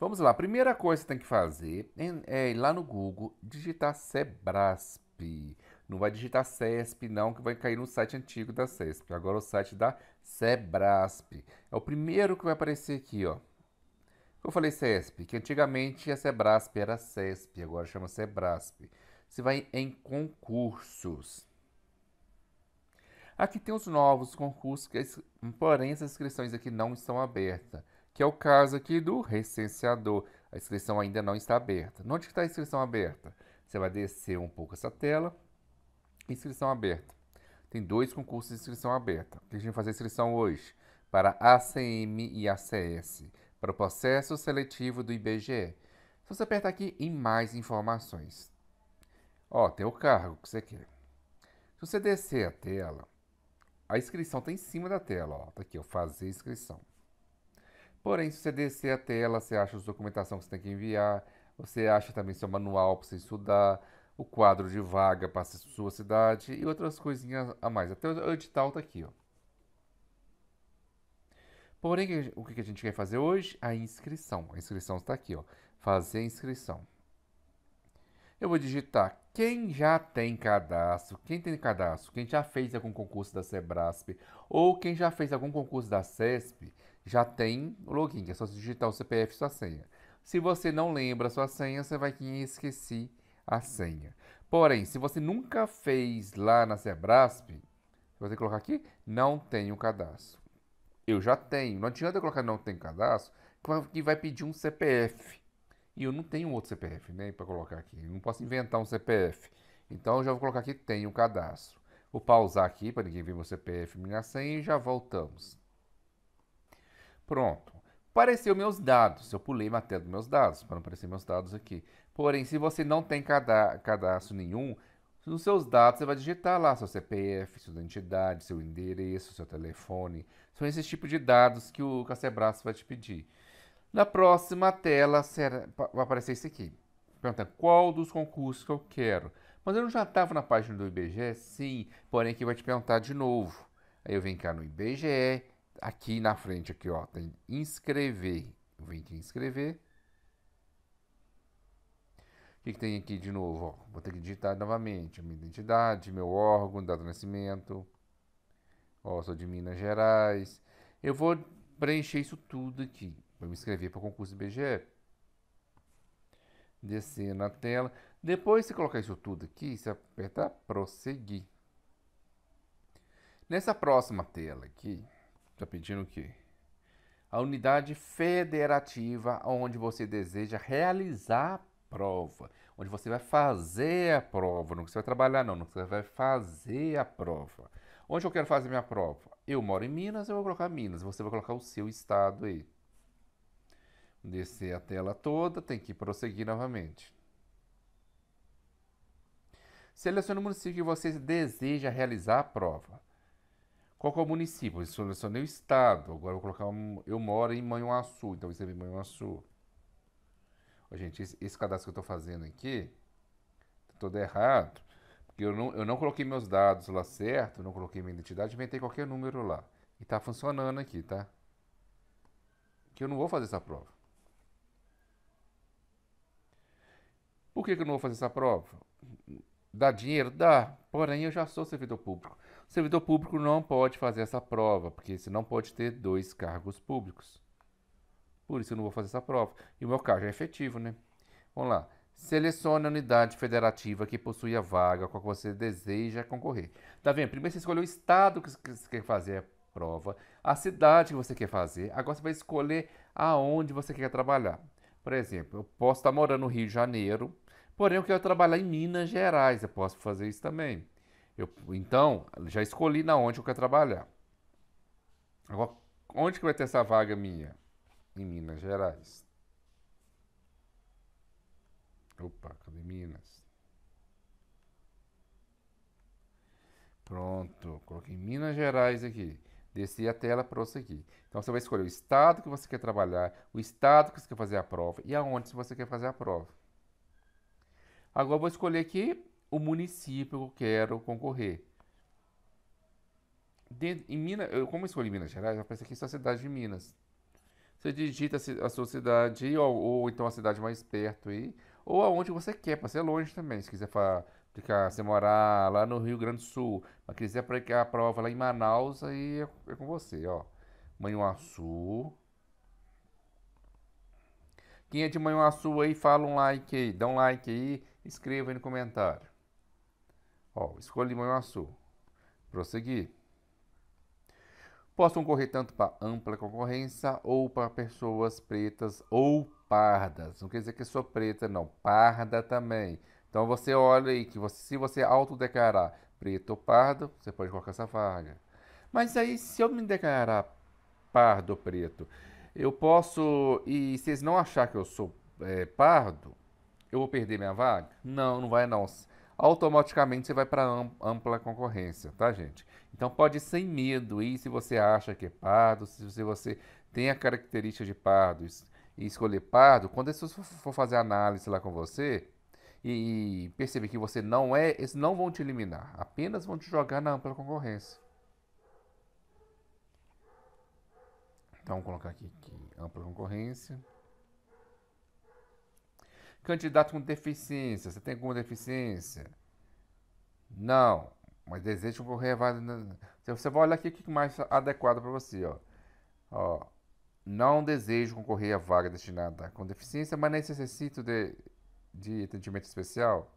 Vamos lá, a primeira coisa que tem que fazer é ir lá no Google, digitar Sebrasp. Não vai digitar CESP, não, que vai cair no site antigo da CESP. Agora o site da Sebrasp. É o primeiro que vai aparecer aqui, ó. Eu falei CESP, que antigamente a Sebrasp era CESP, agora chama Sebrasp. Você vai em concursos. Aqui tem os novos concursos, é porém as inscrições aqui não estão abertas que é o caso aqui do recenseador. A inscrição ainda não está aberta. Onde está a inscrição aberta? Você vai descer um pouco essa tela. Inscrição aberta. Tem dois concursos de inscrição aberta. A gente vai fazer inscrição hoje para ACM e ACS, para o processo seletivo do IBGE. Se você apertar aqui em mais informações, ó, tem o cargo que você quer. Se você descer a tela, a inscrição está em cima da tela, ó, tá aqui, ó, fazer inscrição. Porém, se você descer a tela, você acha as documentação que você tem que enviar, você acha também seu manual para você estudar, o quadro de vaga para a sua cidade e outras coisinhas a mais. Até o edital está aqui. Ó. Porém, o que a gente quer fazer hoje? A inscrição. A inscrição está aqui. Ó. Fazer a inscrição. Eu vou digitar quem já tem cadastro, quem tem cadastro, quem já fez algum concurso da Sebrasp ou quem já fez algum concurso da CESP, já tem o login, é só digitar o CPF e sua senha. Se você não lembra a sua senha, você vai querer esquecer a senha. Porém, se você nunca fez lá na Sebrasp, você colocar aqui, não tem o cadastro. Eu já tenho. Não adianta eu colocar não tem cadastro, que vai pedir um CPF. E eu não tenho outro CPF, né, para colocar aqui. Eu não posso inventar um CPF. Então eu já vou colocar aqui tenho o cadastro. Vou pausar aqui para ninguém ver meu CPF e minha senha e já voltamos. Pronto. Apareceu meus dados. Eu pulei até dos meus dados, para não aparecer meus dados aqui. Porém, se você não tem cada, cadastro nenhum, nos seus dados você vai digitar lá seu CPF, sua identidade, seu endereço, seu telefone. São esses tipos de dados que o Cacebraço vai te pedir. Na próxima tela será, vai aparecer isso aqui. Pergunta qual dos concursos que eu quero. Mas eu já estava na página do IBGE? Sim, porém aqui vai te perguntar de novo. Aí eu venho cá no IBGE, aqui na frente, aqui, ó, tem inscrever. vem aqui inscrever. O que, que, tem aqui de novo? Ó, vou ter que digitar novamente minha identidade, meu órgão, data de nascimento. Ó, sou de Minas Gerais. Eu vou preencher isso tudo aqui. Vou me inscrever para o concurso do IBGE. Descer na tela. Depois você colocar isso tudo aqui, você aperta prosseguir. Nessa próxima tela aqui, Está pedindo o quê? A unidade federativa onde você deseja realizar a prova, onde você vai fazer a prova, não que você vai trabalhar não, não que você vai fazer a prova. Onde eu quero fazer minha prova? Eu moro em Minas, eu vou colocar Minas, você vai colocar o seu estado aí. Descer a tela toda, tem que prosseguir novamente. Selecione o município que você deseja realizar a prova. Qual é o município? Eu selecionei o estado. Agora eu vou colocar. Um, eu moro em Manhuaçu, então é eu escrevi Manhuaçu. Ó, gente, esse, esse, cadastro que eu estou fazendo aqui tá todo errado. Porque eu não, eu não coloquei meus dados lá certo, não coloquei minha identidade, inventei qualquer número lá. E tá funcionando aqui, tá? Que eu não vou fazer essa prova. Por que, que eu não vou fazer essa prova? Dá dinheiro? Dá. Porém, eu já sou servidor público servidor público não pode fazer essa prova, porque você não pode ter dois cargos públicos. Por isso eu não vou fazer essa prova. E o meu cargo é efetivo, né? Vamos lá. Selecione a unidade federativa que possui a vaga com a qual você deseja concorrer. Tá vendo? Primeiro você escolheu o estado que você quer fazer a prova, a cidade que você quer fazer. Agora você vai escolher aonde você quer trabalhar. Por exemplo, eu posso estar morando no Rio de Janeiro, porém eu quero trabalhar em Minas Gerais. Eu posso fazer isso também. Eu, então, já escolhi na onde eu quero trabalhar. Agora, onde que vai ter essa vaga minha? Em Minas Gerais. Opa, cadê Minas? Pronto, coloquei Minas Gerais aqui. Desci a tela para você aqui. Então você vai escolher o estado que você quer trabalhar, o estado que você quer fazer a prova e aonde você quer fazer a prova. Agora eu vou escolher aqui o município que eu quero concorrer. em Minas, eu, como eu escolhi Minas Gerais, aparece aqui é a cidade de Minas. Você digita a sua cidade ou, ou então a cidade mais perto aí, ou aonde você quer, para ser longe também. Se quiser ficar aplicar, se morar lá no Rio Grande do Sul, mas quiser aplicar a prova lá em Manaus, aí é, é com você, ó. Manhuaçu. Quem é de Manhuaçu aí, fala um like aí, dá um like aí, escreva aí no comentário. Ó, escolha Manhuaçu. Prosseguir. Posso concorrer tanto para ampla concorrência ou para pessoas pretas ou pardas. Não quer dizer que sou preta, não. Parda também. Então você olha aí que você, se você autodeclarar preto ou pardo, você pode colocar essa vaga. Mas aí, se eu me declarar pardo ou preto, eu posso. E se eles não achar que eu sou é, pardo, eu vou perder minha vaga? Não, não vai não automaticamente você vai para ampla concorrência, tá, gente? Então pode sem medo e se você acha que é pardo, se você tem a característica de pardo e escolher pardo, quando a pessoa for fazer análise lá com você e perceber que você não é, eles não vão te eliminar, apenas vão te jogar na ampla concorrência. Então vamos colocar aqui, aqui ampla concorrência. Candidato com deficiência, você tem alguma deficiência? Não, mas desejo correr Você vai olhar aqui o que mais adequado para você, ó. ó. Não desejo concorrer à vaga destinada com deficiência, mas necessito de, de atendimento especial.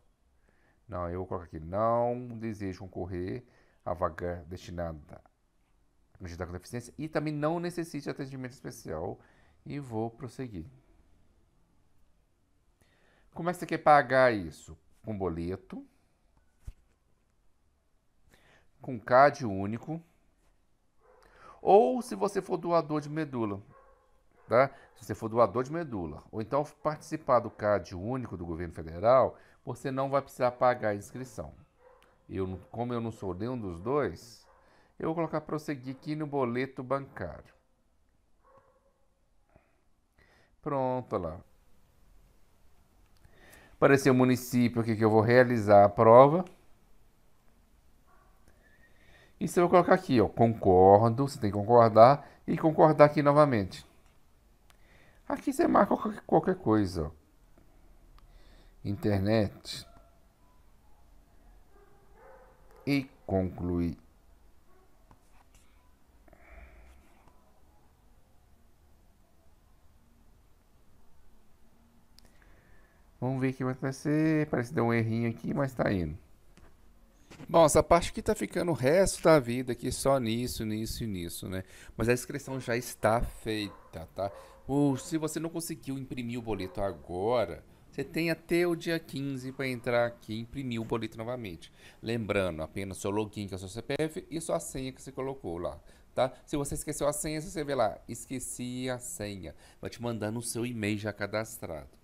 Não, eu vou colocar aqui. Não desejo concorrer à vaga destinada a candidato com deficiência e também não necessite de atendimento especial. E vou prosseguir. Como é que você quer pagar isso? Com boleto, com CAD único, ou se você for doador de medula, tá? Se você for doador de medula, ou então participar do CAD único do governo federal, você não vai precisar pagar a inscrição. Eu, como eu não sou nenhum dos dois, eu vou colocar prosseguir aqui no boleto bancário. Pronto, lá. Para o município aqui que eu vou realizar a prova. E você vai colocar aqui, ó, concordo, você tem que concordar e concordar aqui novamente. Aqui você marca qualquer coisa, ó. Internet. E concluir. Vamos ver o que vai acontecer. Parece que deu um errinho aqui, mas tá indo. Bom, essa parte que tá ficando o resto da vida aqui só nisso, nisso e nisso, né? Mas a inscrição já está feita, tá? Ou se você não conseguiu imprimir o boleto agora, você tem até o dia 15 para entrar aqui e imprimir o boleto novamente. Lembrando, apenas seu login, que é o seu CPF, e sua senha que você colocou lá. Tá? Se você esqueceu a senha, você vê lá, esqueci a senha. Vai te mandando o seu e-mail já cadastrado.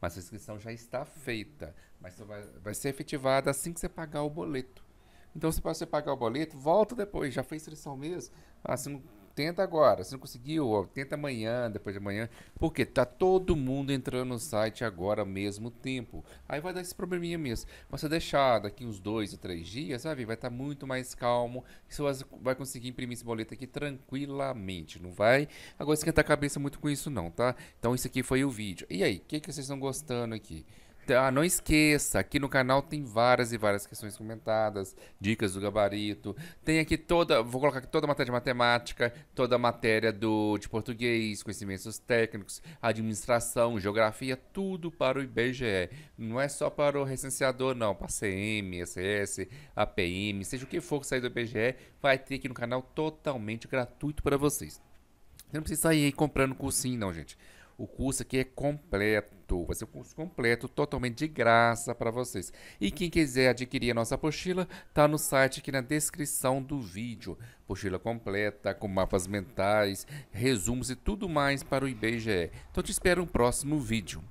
Mas a inscrição já está feita, mas vai, vai ser efetivada assim que você pagar o boleto. Então, se você pagar o boleto, volta depois, já fez inscrição mesmo. Assim, tenta agora. Se não conseguiu, ó, tenta amanhã, depois de amanhã. Porque tá todo mundo entrando no site agora ao mesmo tempo. Aí vai dar esse probleminha mesmo. Mas se deixar daqui uns dois ou três dias, sabe, vai estar tá muito mais calmo. Você vai conseguir imprimir esse boleto aqui tranquilamente, não vai? Agora esquenta a cabeça muito com isso não, tá? Então isso aqui foi o vídeo. E aí, o que, que vocês estão gostando aqui? Então, ah, não esqueça, aqui no canal tem várias e várias questões comentadas, dicas do gabarito. Tem aqui toda, vou colocar aqui toda a matéria de matemática, toda a matéria do, de português, conhecimentos técnicos, administração, geografia, tudo para o IBGE. Não é só para o recenseador, não. Para CM, SS, APM, seja o que for que sair do IBGE, vai ter aqui no canal totalmente gratuito para vocês. Você não precisa sair aí comprando cursinho, não, gente. O curso aqui é completo completo. Vai ser um curso completo, totalmente de graça para vocês. E quem quiser adquirir a nossa apostila, tá no site aqui na descrição do vídeo. Apostila completa, com mapas mentais, resumos e tudo mais para o IBGE. Então te espero no próximo vídeo.